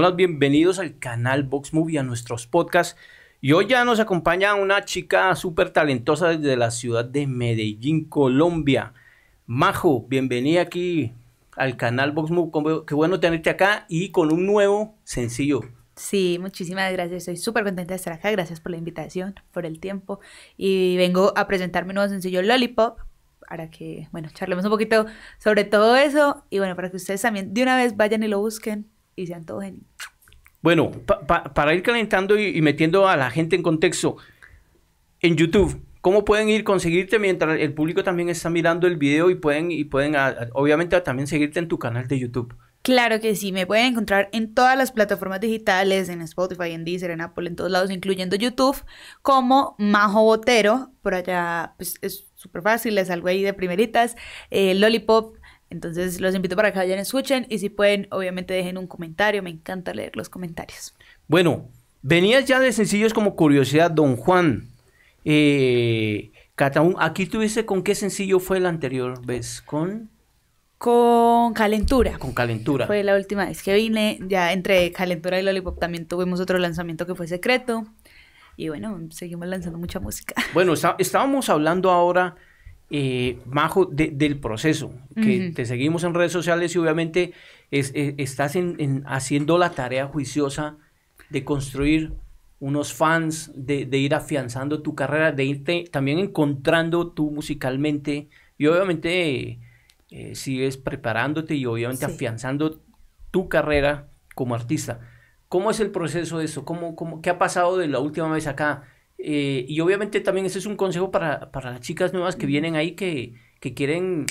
Hola, bienvenidos al canal Box Movie, a nuestros podcasts. Y hoy ya nos acompaña una chica súper talentosa desde la ciudad de Medellín, Colombia. Majo, bienvenida aquí al canal Box Qué bueno tenerte acá y con un nuevo sencillo. Sí, muchísimas gracias. Estoy súper contenta de estar acá. Gracias por la invitación, por el tiempo. Y vengo a presentar mi nuevo sencillo Lollipop para que, bueno, charlemos un poquito sobre todo eso. Y bueno, para que ustedes también de una vez vayan y lo busquen y todos antojen. Bueno, para ir calentando y, metiendo a la gente en contexto, en YouTube, ¿cómo pueden ir conseguirte mientras el público también está mirando el video y pueden, y pueden obviamente también seguirte en tu canal de YouTube? Claro que sí, me pueden encontrar en todas las plataformas digitales, en Spotify, en Deezer, en Apple, en todos lados, incluyendo YouTube, como Majo Botero, por allá pues, es súper fácil, les salgo ahí de primeritas, eh, Lollipop entonces los invito para que vayan, escuchen y si pueden, obviamente dejen un comentario, me encanta leer los comentarios. Bueno, venías ya de sencillos como curiosidad, don Juan. Eh, aquí tuviste con qué sencillo fue la anterior vez, con... Con calentura. Con calentura. Fue la última vez que vine. Ya entre calentura y Lollipop también tuvimos otro lanzamiento que fue secreto. Y bueno, seguimos lanzando mucha música. Bueno, estábamos hablando ahora Bajo eh, del proceso, que te seguimos en redes sociales y obviamente estás haciendo la tarea juiciosa de construir unos fans, de, ir afianzando tu carrera, de irte también encontrando tú musicalmente y obviamente eh, sigues preparándote y obviamente afianzando tu carrera como artista. ¿Cómo es el proceso de eso? ¿Cómo, ¿Qué ha pasado de la última vez acá? Eh, y obviamente también ese es un consejo para, para las chicas nuevas que vienen ahí que, que quieren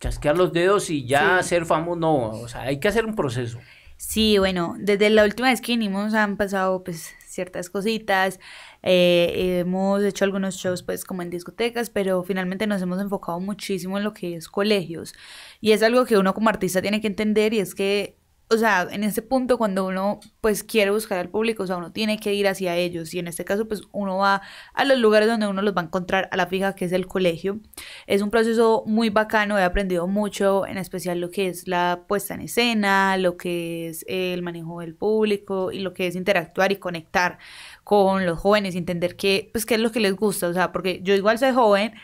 chasquear los dedos y ya ser famoso. No, o sea, hay que hacer un proceso. Sí, bueno, desde la última vez que vinimos han pasado pues ciertas cositas, eh, hemos hecho algunos shows pues como en discotecas, pero finalmente nos hemos enfocado muchísimo en lo que es colegios. Y es algo que uno como artista tiene que entender y es que o sea, en este punto cuando uno pues quiere buscar al público, o sea, uno tiene que ir hacia ellos y en este caso pues uno va a los lugares donde uno los va a encontrar a la fija, que es el colegio. Es un proceso muy bacano, he aprendido mucho, en especial lo que es la puesta en escena, lo que es el manejo del público y lo que es interactuar y conectar con los jóvenes y entender qué, pues, qué es lo que les gusta, o sea, porque yo igual soy joven,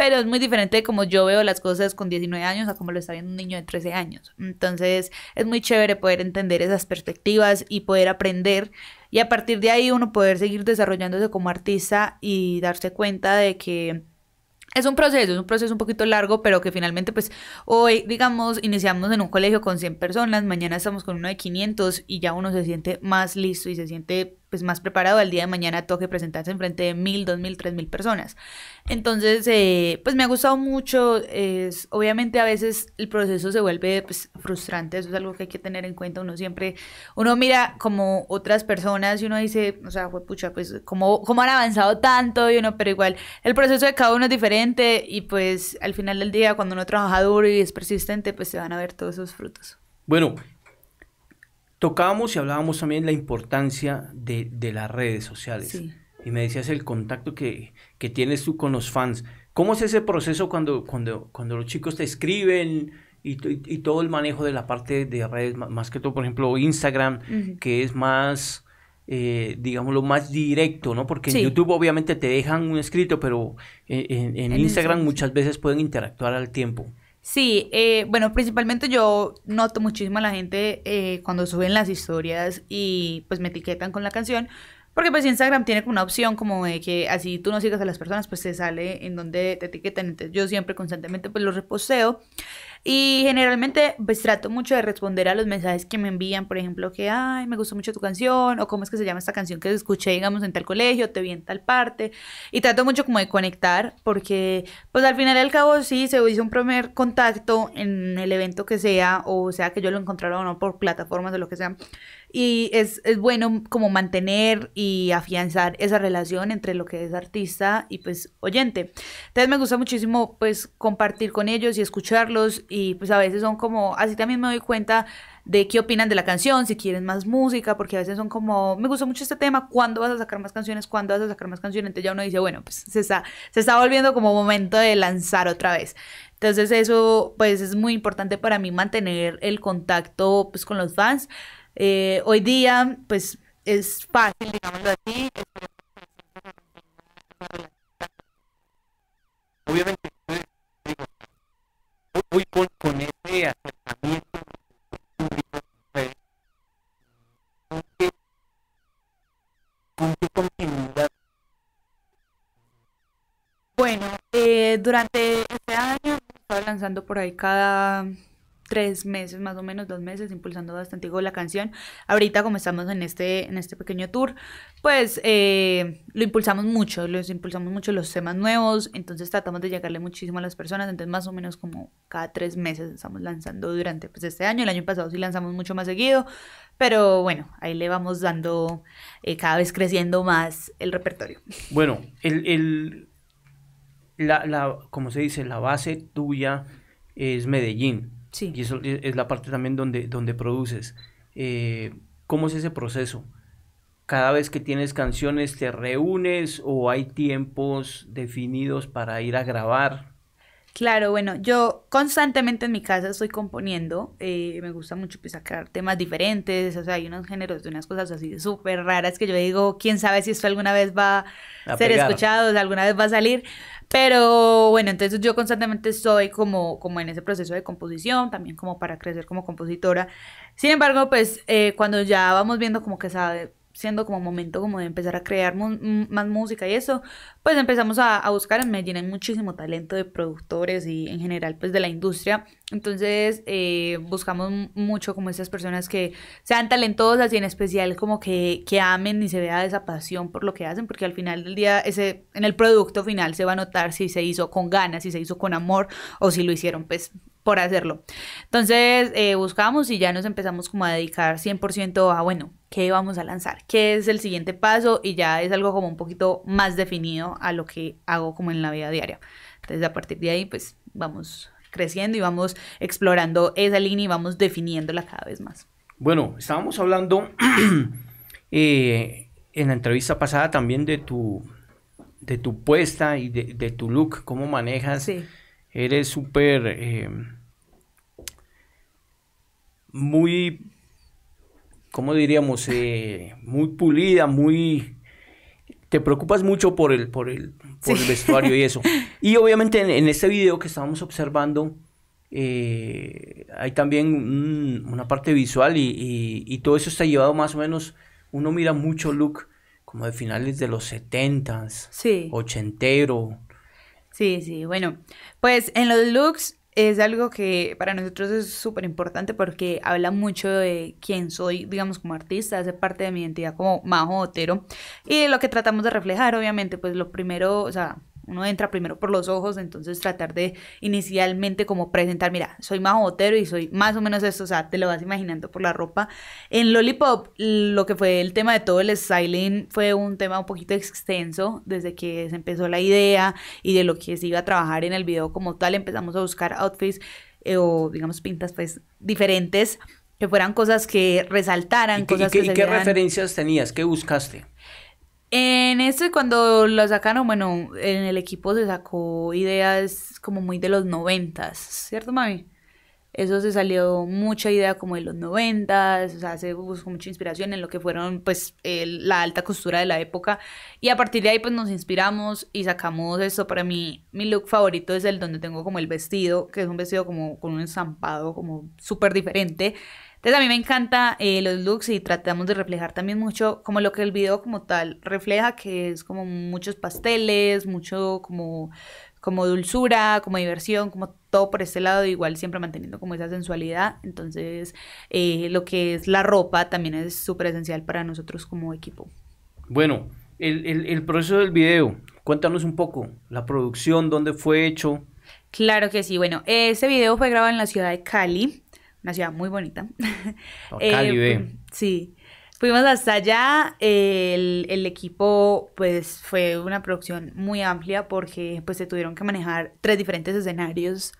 pero es muy diferente de como yo veo las cosas con 19 años a como lo está viendo un niño de 13 años. Entonces es muy chévere poder entender esas perspectivas y poder aprender y a partir de ahí uno poder seguir desarrollándose como artista y darse cuenta de que es un proceso, es un proceso un poquito largo, pero que finalmente pues hoy digamos iniciamos en un colegio con 100 personas, mañana estamos con uno de 500 y ya uno se siente más listo y se siente pues más preparado al día de mañana toque presentarse enfrente de mil, dos mil, tres mil personas. Entonces, eh, pues me ha gustado mucho. Es, obviamente a veces el proceso se vuelve pues, frustrante, eso es algo que hay que tener en cuenta. Uno siempre, uno mira como otras personas y uno dice, o sea, pucha, pues ¿cómo, cómo han avanzado tanto y uno, pero igual el proceso de cada uno es diferente y pues al final del día cuando uno trabaja duro y es persistente, pues se van a ver todos esos frutos. Bueno, Tocábamos y hablábamos también la importancia de, de las redes sociales. Y me decías el contacto que, que, tienes tú con los fans. ¿Cómo es ese proceso cuando, cuando, cuando los chicos te escriben y, todo el manejo de la parte de redes, más que todo, por ejemplo, Instagram, que es más, eh, digámoslo, más directo, ¿no? Porque en YouTube obviamente te dejan un escrito, pero en Instagram muchas veces pueden interactuar al tiempo. Sí, eh, bueno, principalmente yo noto muchísimo a la gente eh, cuando suben las historias y pues me etiquetan con la canción, porque pues Instagram tiene como una opción como de que así tú no sigas a las personas, pues te sale en donde te etiquetan. Entonces yo siempre constantemente pues lo reposeo. Y generalmente pues trato mucho de responder a los mensajes que me envían, por ejemplo, que, ay, me gustó mucho tu canción, o cómo es que se llama esta canción que escuché, digamos, en tal colegio, te vi en tal parte. Y trato mucho como de conectar, porque pues al final y al cabo sí se hizo un primer contacto en el evento que sea, o sea que yo lo encontrara o no por plataformas o lo que sea. Y es, es, bueno como mantener y afianzar esa relación entre lo que es artista y pues oyente. Entonces me gusta muchísimo pues compartir con ellos y escucharlos y pues a veces son como, así también me doy cuenta de qué opinan de la canción, si quieren más música, porque a veces son como, me gusta mucho este tema, ¿cuándo vas a sacar más canciones? ¿Cuándo vas a sacar más canciones? Entonces ya uno dice, bueno, pues se está, se está volviendo como momento de lanzar otra vez. Entonces eso pues es muy importante para mí mantener el contacto pues con los fans. Eh, hoy día, pues es fácil, digamos, así. Obviamente, digo, con, ese acercamiento Bueno, eh, durante este año, estaba lanzando por ahí cada tres meses, más o menos dos meses, impulsando bastante la canción. Ahorita como estamos en este, en este pequeño tour, pues eh, lo impulsamos mucho, los impulsamos mucho los temas nuevos, entonces tratamos de llegarle muchísimo a las personas, entonces más o menos como cada tres meses estamos lanzando durante pues, este año, el año pasado sí lanzamos mucho más seguido, pero bueno, ahí le vamos dando eh, cada vez creciendo más el repertorio. Bueno, el, el, como se dice, la base tuya es Medellín y eso e-, es la parte también donde, donde produces. Eh, ¿Cómo es ese proceso? ¿Cada vez que tienes canciones te reúnes o hay tiempos definidos para ir a grabar? Claro, bueno, yo constantemente en mi casa estoy componiendo, eh, me gusta mucho pues, sacar temas diferentes, o sea, hay unos géneros de unas cosas así súper raras que yo digo, quién sabe si esto alguna vez va a, ser escuchado, alguna vez va a salir, pero bueno, entonces yo constantemente estoy como, como en ese proceso de composición, también como para crecer como compositora. Sin embargo, pues eh, cuando ya vamos viendo como que sabe, siendo como momento como de empezar a crear más música y eso, pues empezamos a, buscar en Medellín muchísimo talento de productores y en general pues de la industria, entonces eh, buscamos mucho como esas personas que sean talentosas y en especial como que, que amen y se vea esa pasión por lo que hacen, porque al final del día ese, en el producto final se va a notar si se hizo con ganas, si se hizo con amor o si lo hicieron pues por hacerlo. Entonces eh, buscamos y ya nos empezamos como a dedicar 100% a, bueno, qué vamos a lanzar, qué es el siguiente paso y ya es algo como un poquito más definido a lo que hago como en la vida diaria. Entonces a partir de ahí pues vamos creciendo y vamos explorando esa línea y vamos definiéndola cada vez más. Bueno, estábamos hablando eh, en la entrevista pasada también de tu, de tu puesta y de, tu look, cómo manejas. Eres súper... Eh, muy ¿cómo diríamos? Eh, muy pulida, muy... Te preocupas mucho por el, por el, por el vestuario y eso. Y obviamente en, este video que estábamos observando, eh, hay también una parte visual y, todo eso está llevado más o menos, uno mira mucho look como de finales de los 70s, sí. ochentero. Sí, sí, bueno, pues en los looks es algo que para nosotros es súper importante porque habla mucho de quién soy, digamos, como artista, hace parte de mi identidad como Majo Y lo que tratamos de reflejar, obviamente, pues lo primero, o sea, uno entra primero por los ojos, entonces tratar de inicialmente como presentar, mira, soy más y soy más o menos esto, o sea, te lo vas imaginando por la ropa. En Lollipop, lo que fue el tema de todo el styling fue un tema un poquito extenso, desde que se empezó la idea y de lo que se iba a trabajar en el video como tal, empezamos a buscar outfits eh, o digamos pintas pues diferentes, que fueran cosas que resaltaran, qué, que se referencias tenías? ¿Qué buscaste? En este, cuando lo sacaron, bueno, en el equipo se sacó ideas como muy de los noventas, ¿cierto, mami? Eso se salió mucha idea como de los noventas, o sea, se buscó mucha inspiración en lo que fueron, pues, la alta costura de la época. Y a partir de ahí, pues, nos inspiramos y sacamos eso. Para mí, mi look favorito es el donde tengo como el vestido, que es un vestido como con un estampado como súper diferente. Entonces a mí me encanta eh, los looks y tratamos de reflejar también mucho como lo que el video como tal refleja, que es como muchos pasteles, mucho como, como dulzura, como diversión, como todo por este lado, igual siempre manteniendo como esa sensualidad. Entonces eh, lo que es la ropa también es súper esencial para nosotros como equipo. Bueno, el, el, el proceso del video, cuéntanos un poco, la producción, dónde fue hecho. Claro que sí, bueno, ese video fue grabado en la ciudad de Cali una ciudad muy bonita. Eh, sí. Fuimos hasta allá, el, equipo pues fue una producción muy amplia porque pues se tuvieron que manejar tres diferentes escenarios,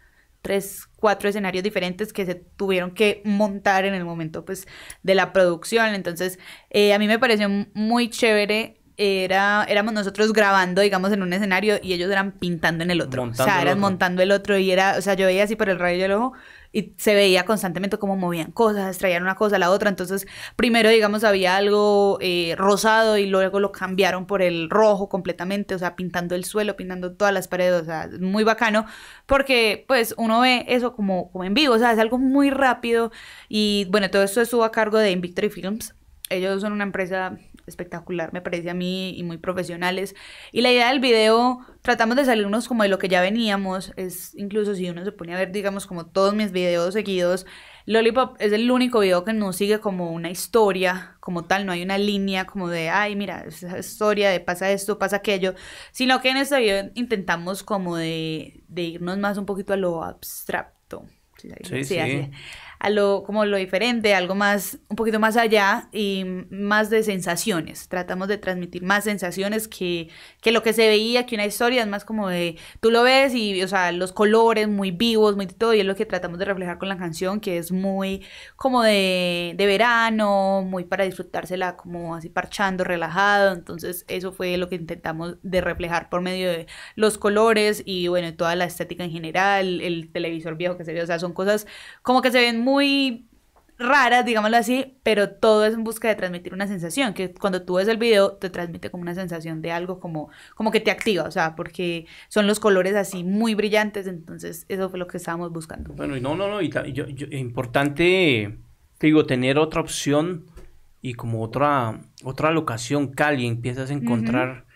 tres, cuatro escenarios diferentes que se tuvieron que montar en el momento pues de la producción. Entonces eh, a mí me pareció muy chévere era, éramos nosotros grabando, digamos, en un escenario y ellos eran pintando en el otro. Montando o sea, eran montando el otro y era, o sea, yo veía así por el rayo del ojo, y se veía constantemente cómo movían cosas, traían una cosa a la otra. Entonces, primero, digamos, había algo eh, rosado y luego lo cambiaron por el rojo completamente, o sea, pintando el suelo, pintando todas las paredes, o sea, muy bacano, porque pues uno ve eso como, como en vivo, o sea, es algo muy rápido y bueno, todo esto estuvo a cargo de Invictory Films. Ellos son una empresa espectacular, me parece a mí, y muy profesionales. Y la idea del video, tratamos de salirnos como de lo que ya veníamos, es incluso si uno se pone a ver, digamos, como todos mis videos seguidos, Lollipop es el único video que no sigue como una historia como tal, no hay una línea como de, ay, mira, esa historia de pasa esto, pasa aquello, sino que en este video intentamos como de, de irnos más un poquito a lo abstracto. sí. sí a como lo diferente, algo más, un poquito más allá y más de sensaciones. Tratamos de transmitir más sensaciones que, lo que se veía, que una historia es más como de, tú lo ves y, o sea, los colores muy vivos, muy todo, y es lo que tratamos de reflejar con la canción, que es muy como de, de verano, muy para disfrutársela como así parchando, relajado. Entonces, eso fue lo que intentamos de reflejar por medio de los colores y, bueno, toda la estética en general, el televisor viejo que se ve, o sea, son cosas como que se ven muy muy raras, digámoslo así, pero todo es en busca de transmitir una sensación, que cuando tú ves el video te transmite como una sensación de algo como, como que te activa, o sea, porque son los colores así muy brillantes, entonces eso fue lo que estábamos buscando. Bueno, y no, no, no, y, yo, importante, te digo, tener otra opción y como otra, otra locación cali, empiezas a encontrar...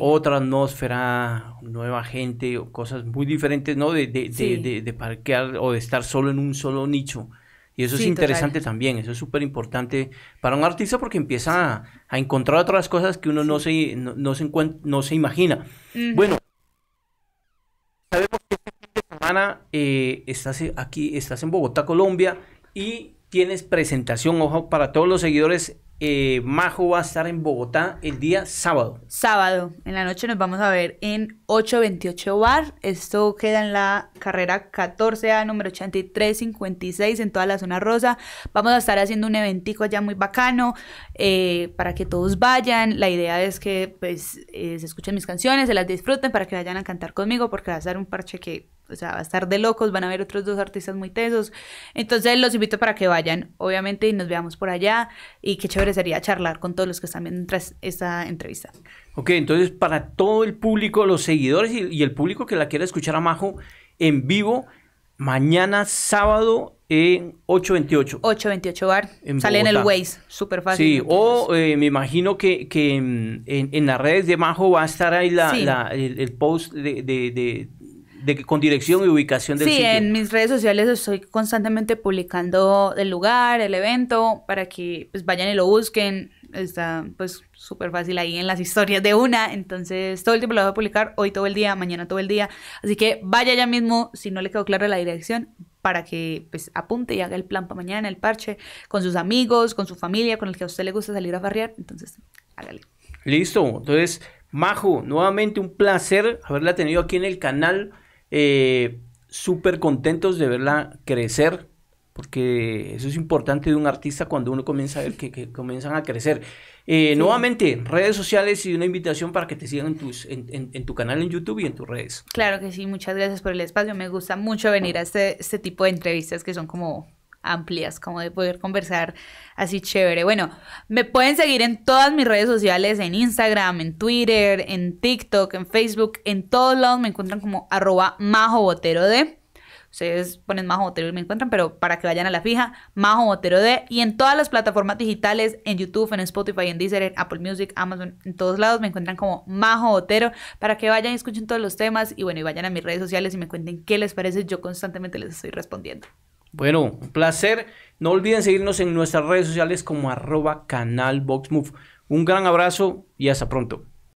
Otra atmósfera, nueva gente, cosas muy diferentes, ¿no? De, de, de, de, parquear o de estar solo en un solo nicho. Y eso es interesante también, eso es súper importante para un artista porque empieza a, encontrar otras cosas que uno no se, no, no se imagina. Bueno, sabemos que este fin semana eh, estás e, aquí, estás en Bogotá, Colombia, y tienes presentación, ojo, para todos los seguidores eh, Majo va a estar en Bogotá el día sábado. Sábado, en la noche nos vamos a ver en 828 Bar. Esto queda en la carrera 14A, número 8356, en toda la zona rosa. Vamos a estar haciendo un eventico allá muy bacano eh, para que todos vayan. La idea es que pues, eh, se escuchen mis canciones, se las disfruten para que vayan a cantar conmigo porque va a ser un parche que o sea, va a estar de locos, van a ver otros dos artistas muy tesos. Entonces los invito para que vayan, obviamente, y nos veamos por allá. Y qué chévere sería charlar con todos los que están viendo esta entrevista. Ok, entonces para todo el público, los seguidores y, el público que la quiera escuchar a Majo en vivo, mañana sábado en 828. 828 bar. Sale en el Waze, súper fácil. Sí, o eh, me imagino que, en, las redes de Majo va a estar ahí el, post de, de, con dirección y ubicación del sí, sitio. Sí, en mis redes sociales estoy constantemente publicando el lugar, el evento, para que pues vayan y lo busquen. Está pues súper fácil ahí en las historias de una. Entonces todo el tiempo lo voy a publicar, hoy todo el día, mañana todo el día. Así que vaya ya mismo, si no le quedó clara la dirección, para que pues apunte y haga el plan para mañana, el parche, con sus amigos, con su familia, con el que a usted le gusta salir a farrear. Entonces, hágale. Listo, entonces Majo, nuevamente un placer haberla tenido aquí en el canal eh, súper contentos de verla crecer, porque eso es importante de un artista cuando uno comienza a ver que, comienzan a crecer. Eh, nuevamente, redes sociales y una invitación para que te sigan en, tus, en, tu canal en YouTube y en tus redes. Claro que sí, muchas gracias por el espacio. Me gusta mucho venir a este, este tipo de entrevistas que son como amplias, como de poder conversar así chévere. Bueno, me pueden seguir en todas mis redes sociales, en Instagram, en Twitter, en TikTok, en Facebook, en todos lados me encuentran como arroba Botero de. Ustedes ponen Majo Botero y me encuentran, pero para que vayan a la fija, Majo Botero de. Y en todas las plataformas digitales, en YouTube, en Spotify, en Deezer, en Apple Music, Amazon, en todos lados me encuentran como Majo Botero para que vayan y escuchen todos los temas. Y bueno, y vayan a mis redes sociales y me cuenten qué les parece. Yo constantemente les estoy respondiendo. Bueno, un placer. No olviden seguirnos en nuestras redes sociales como arroba canal Un gran abrazo y hasta pronto.